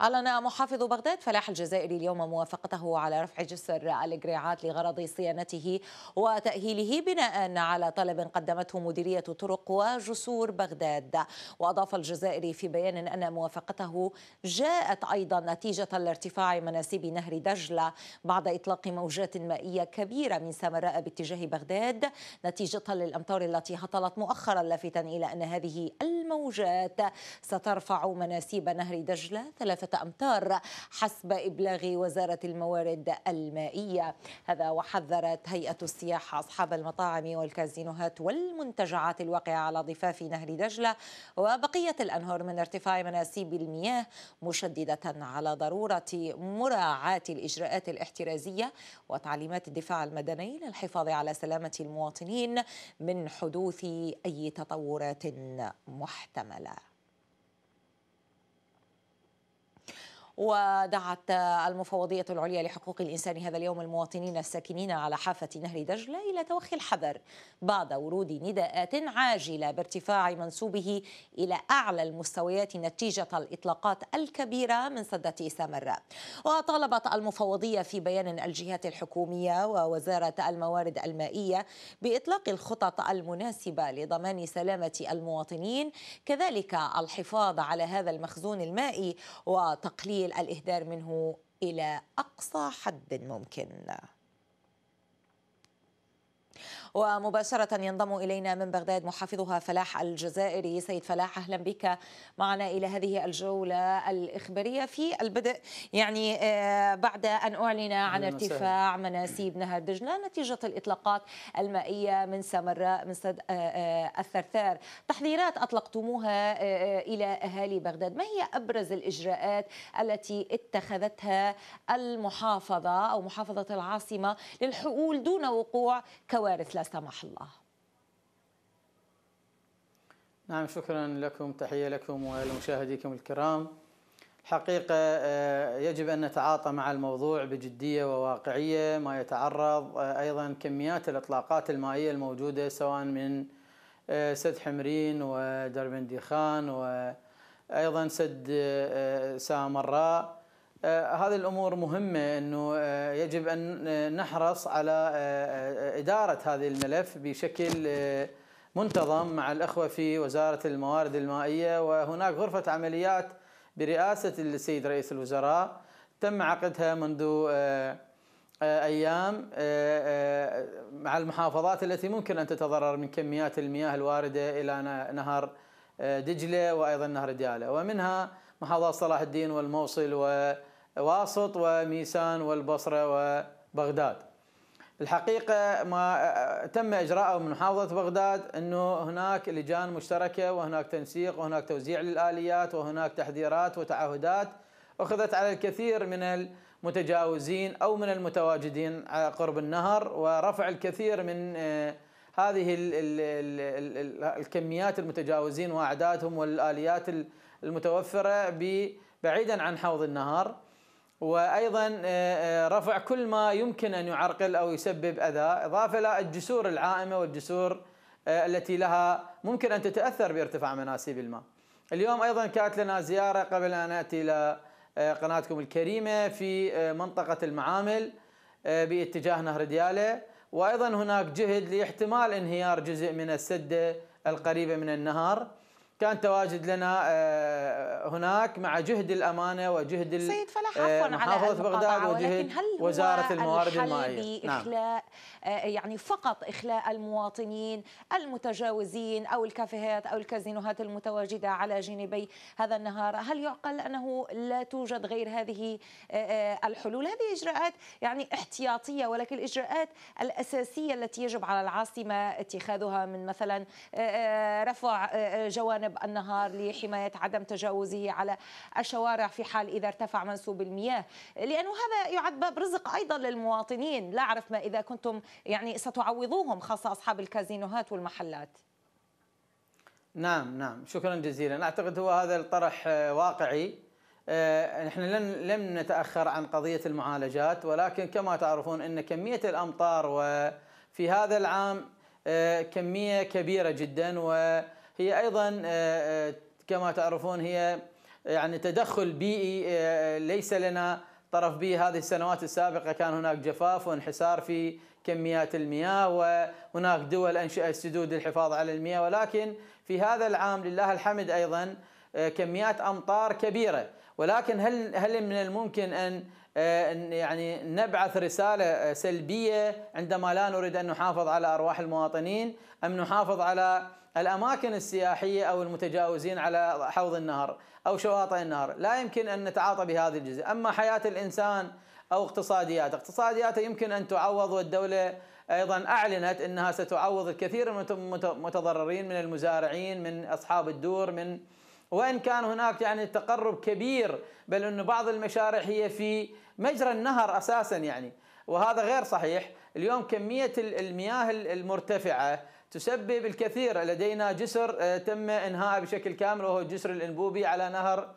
أعلن محافظ بغداد فلاح الجزائري اليوم موافقته على رفع جسر الجريعات لغرض صيانته وتأهيله بناء على طلب قدمته مديرية طرق وجسور بغداد وأضاف الجزائري في بيان أن موافقته جاءت أيضا نتيجة لارتفاع مناسيب نهر دجلة بعد إطلاق موجات مائية كبيرة من سامراء باتجاه بغداد نتيجة للأمطار التي هطلت مؤخرا لافتا إلى أن هذه الموجات سترفع مناسيب نهر دجلة ثلاثة أمتار حسب إبلاغ وزارة الموارد المائية هذا وحذرت هيئة السياحة أصحاب المطاعم والكازينوهات والمنتجعات الواقعة على ضفاف نهر دجلة وبقية الأنهار من ارتفاع مناسيب المياه مشددة على ضرورة مراعاة الإجراءات الاحترازية وتعليمات الدفاع المدني للحفاظ على سلامة المواطنين من حدوث أي تطورات محتملة ودعت المفوضية العليا لحقوق الإنسان هذا اليوم المواطنين الساكنين على حافة نهر دجلة إلى توخي الحذر بعد ورود نداءات عاجلة بارتفاع منسوبه إلى أعلى المستويات نتيجة الإطلاقات الكبيرة من سدة سامراء وطالبت المفوضية في بيان الجهات الحكومية ووزارة الموارد المائية بإطلاق الخطط المناسبة لضمان سلامة المواطنين كذلك الحفاظ على هذا المخزون المائي وتقليل يحاول الإهدار منه إلى أقصى حد ممكن ومباشرة ينضم إلينا من بغداد محافظها فلاح الجزائري سيد فلاح أهلا بك معنا إلى هذه الجولة الإخبارية في البدء يعني آه، بعد أن أعلن عن ارتفاع مناسيب نهر دجلة نتيجة الإطلاقات المائية من سمراء من سد آه، آه، الثرثار تحذيرات أطلقتموها إلى أهالي بغداد ما هي أبرز الإجراءات التي اتخذتها المحافظة أو محافظة العاصمة للحقول دون وقوع كوارث لا سمح الله نعم شكرا لكم تحية لكم ولمشاهديكم الكرام حقيقة آه، يجب أن نتعاطى مع الموضوع بجدية وواقعية ما يتعرض آه، أيضا كميات الإطلاقات المائية الموجودة سواء من آه، سد حمرين ودربنديخان وأيضا سد سامراء آه، هذه الامور مهمه انه آه، يجب ان آه، نحرص على اداره هذه الملف بشكل منتظم مع الاخوه في وزاره الموارد المائيه وهناك غرفه عمليات برئاسه السيد رئيس الوزراء تم عقدها منذ ايام مع المحافظات التي ممكن ان تتضرر من كميات المياه الوارده الى نهر دجله وايضا نهر دياله ومنها محافظات صلاح الدين والموصل و واسط وميسان والبصرة وبغداد الحقيقة ما تم إجراءه من محافظة بغداد أنه هناك لجان مشتركة وهناك تنسيق وهناك توزيع للآليات وهناك تحذيرات وتعهدات أخذت على الكثير من المتجاوزين أو من المتواجدين قرب النهر ورفع الكثير من آه، هذه الكميات المتجاوزين وأعدادهم والآليات المتوفرة بعيدا عن حوض النهر وايضا آه، آه، رفع كل ما يمكن ان يعرقل او يسبب اذى اضافه الى الجسور العائمه والجسور آه، التي لها ممكن ان تتاثر بارتفاع مناسيب الماء. اليوم ايضا كانت لنا زياره قبل ان اتي الى قناتكم الكريمه في منطقه المعامل باتجاه نهر دياله وايضا هناك جهد لاحتمال انهيار جزء من السده القريبه من النهر. كان تواجد لنا آه، هناك مع جهد الامانه وجهد سيد فلاح آه، عفوا على بغداد وجهد هل وزاره الموارد المائيه بإخلاء نعم. آه، يعني فقط اخلاء المواطنين المتجاوزين او الكافيهات او الكازينوهات المتواجده على جانبي هذا النهار هل يعقل انه لا توجد غير هذه الحلول هذه اجراءات يعني احتياطيه ولكن الاجراءات الاساسيه التي يجب على العاصمه اتخاذها من مثلا رفع جوانب غياب النهار لحماية عدم تجاوزه على الشوارع في حال إذا ارتفع منسوب المياه لأنه هذا يعد باب رزق أيضا للمواطنين لا أعرف ما إذا كنتم يعني ستعوضوهم خاصة أصحاب الكازينوهات والمحلات نعم نعم شكرا جزيلا أعتقد هو هذا الطرح آه، واقعي آه، نحن لن لم نتاخر عن قضيه المعالجات ولكن كما تعرفون ان كميه الامطار وفي هذا العام آه، كميه كبيره جدا و هي أيضا آه، آه، كما تعرفون هي آه، يعني تدخل بيئي ليس لنا طرف به هذه السنوات السابقة كان هناك جفاف وانحسار في كميات المياه وهناك دول أنشأت سدود للحفاظ على المياه ولكن في هذا العام لله الحمد أيضا كميات أمطار كبيرة ولكن هل هل من الممكن أن يعني نبعث رسالة سلبية عندما لا نريد أن نحافظ على أرواح المواطنين أم نحافظ على الأماكن السياحية أو المتجاوزين على حوض النهر أو شواطئ النهر لا يمكن أن نتعاطى بهذا الجزء أما حياة الإنسان أو اقتصادياته اقتصادياته يمكن أن تعوض والدولة أيضا أعلنت أنها ستعوض الكثير من المتضررين من المزارعين من أصحاب الدور من وان كان هناك يعني تقرب كبير بل انه بعض المشاريع هي في مجرى النهر اساسا يعني وهذا غير صحيح اليوم كميه المياه المرتفعه تسبب الكثير لدينا جسر آه، تم إنهاء بشكل كامل وهو الجسر الإنبوبي على نهر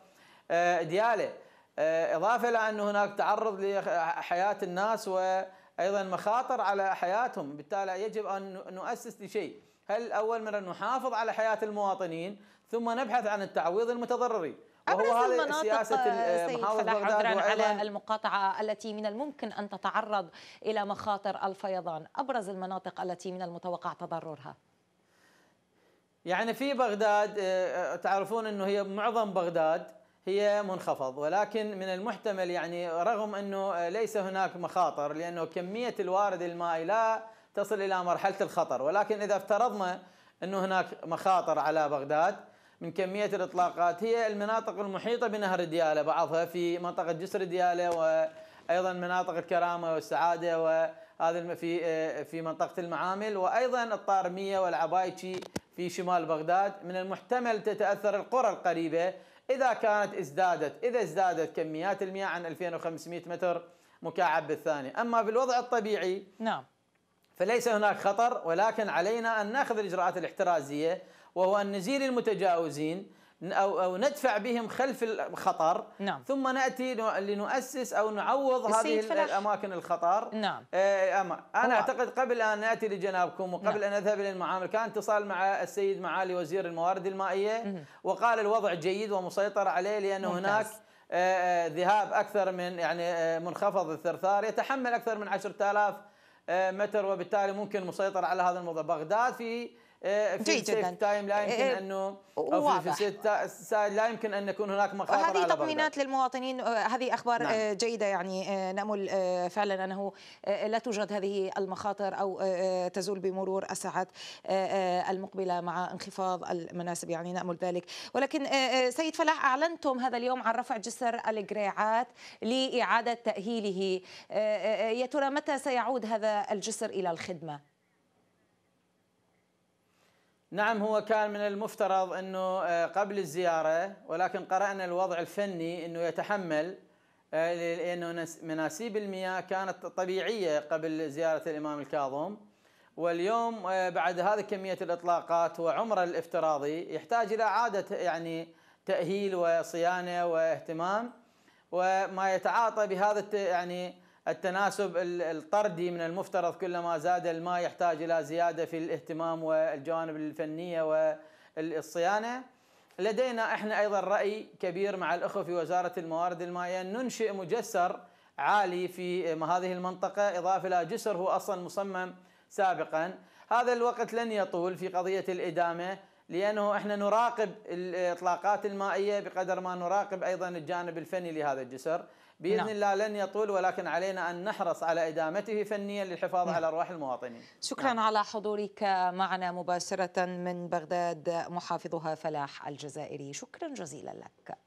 آه، ديالة آه، إضافة إلى أن هناك تعرض لحياة الناس وأيضا مخاطر على حياتهم بالتالي يجب أن نؤسس لشيء هل أول من نحافظ على حياة المواطنين ثم نبحث عن التعويض المتضرري وهو هذا سياسة آه، محافظ بغداد على المقاطعة التي من الممكن أن تتعرض إلى مخاطر الفيضان أبرز المناطق التي من المتوقع تضررها يعني في بغداد آه، آه، تعرفون أنه هي معظم بغداد هي منخفض ولكن من المحتمل يعني رغم أنه ليس هناك مخاطر لأنه كمية الوارد المائي لا تصل إلى مرحلة الخطر ولكن إذا افترضنا أنه هناك مخاطر على بغداد من كمية الإطلاقات هي المناطق المحيطة بنهر ديالة بعضها في منطقة جسر ديالة وأيضا مناطق الكرامة والسعادة وهذا في في منطقة المعامل وأيضا الطارمية والعبايتشي في شمال بغداد من المحتمل تتأثر القرى القريبة إذا كانت ازدادت إذا ازدادت كميات المياه عن 2500 متر مكعب بالثانية أما في الوضع الطبيعي نعم فليس هناك خطر ولكن علينا أن نأخذ الإجراءات الاحترازية وهو أن نزيل المتجاوزين أو أو ندفع بهم خلف الخطر نعم. ثم نأتي لنؤسس أو نعوض هذه فلاش. الأماكن الخطر نعم. آه، أنا هو. أعتقد قبل أن نأتي لجنابكم وقبل نعم. أن نذهب إلى المعامل كان اتصال مع السيد معالي وزير الموارد المائية مه. وقال الوضع جيد ومسيطر عليه لأن ممتاز. هناك آه، آه، ذهاب أكثر من يعني منخفض الثرثار يتحمل أكثر من 10000 متر وبالتالي ممكن مسيطر على هذا الموضوع بغداد في جيد جدا تايم لا يمكن إيه، انه او في سيت لا يمكن ان يكون هناك مخاطر هذه تطمينات للمواطنين هذه اخبار نعم. آه، جيده يعني آه، نامل آه، فعلا انه لا توجد هذه المخاطر او تزول بمرور الساعات المقبله مع انخفاض المناسب يعني نامل ذلك ولكن سيد فلاح اعلنتم هذا اليوم عن رفع جسر الجريعات لاعاده تاهيله يا ترى متى سيعود هذا الجسر الى الخدمه نعم هو كان من المفترض انه آه، قبل الزياره ولكن قرانا الوضع الفني انه يتحمل آه، لانه مناسيب المياه كانت طبيعيه قبل زياره الامام الكاظم واليوم آه، بعد هذه كميه الاطلاقات وعمره الافتراضي يحتاج الى اعاده يعني تاهيل وصيانه واهتمام وما يتعاطى بهذا يعني التناسب الطردي من المفترض كلما زاد الماء يحتاج إلى زيادة في الاهتمام والجوانب الفنية والصيانة لدينا احنا ايضا راي كبير مع الاخوه في وزاره الموارد المائيه ان ننشئ مجسر عالي في هذه المنطقه اضافه الى جسر هو اصلا مصمم سابقا هذا الوقت لن يطول في قضيه الادامه لأنه احنا نراقب الإطلاقات المائية بقدر ما نراقب أيضا الجانب الفني لهذا الجسر باذن نعم. الله لن يطول ولكن علينا ان نحرص على ادامته فنيا للحفاظ نعم. على ارواح المواطنين. شكرا نعم. على حضورك معنا مباشره من بغداد محافظها فلاح الجزائري، شكرا جزيلا لك.